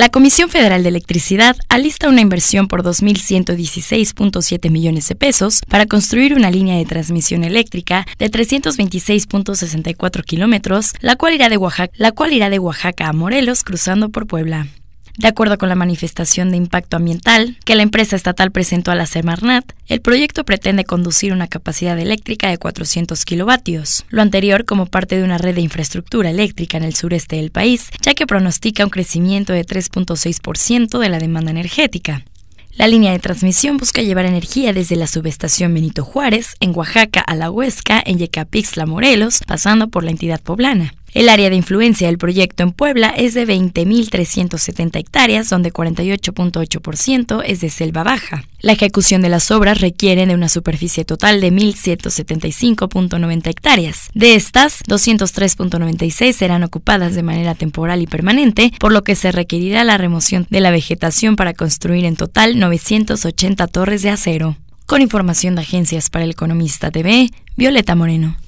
La Comisión Federal de Electricidad alista una inversión por 2.116.7 millones de pesos para construir una línea de transmisión eléctrica de 326.64 kilómetros, la cual irá de Oaxaca, la cual irá de Oaxaca a Morelos cruzando por Puebla. De acuerdo con la manifestación de impacto ambiental que la empresa estatal presentó a la Semarnat, el proyecto pretende conducir una capacidad eléctrica de 400 kilovatios, lo anterior como parte de una red de infraestructura eléctrica en el sureste del país, ya que pronostica un crecimiento de 3.6% de la demanda energética. La línea de transmisión busca llevar energía desde la subestación Benito Juárez, en Oaxaca a la Huesca, en Yecapixtla, Morelos, pasando por la entidad poblana. El área de influencia del proyecto en Puebla es de 20.370 hectáreas, donde 48.8% es de selva baja. La ejecución de las obras requiere de una superficie total de 1.175.90 hectáreas. De estas, 203.96 serán ocupadas de manera temporal y permanente, por lo que se requerirá la remoción de la vegetación para construir en total 980 torres de acero. Con información de Agencias para el Economista TV, Violeta Moreno.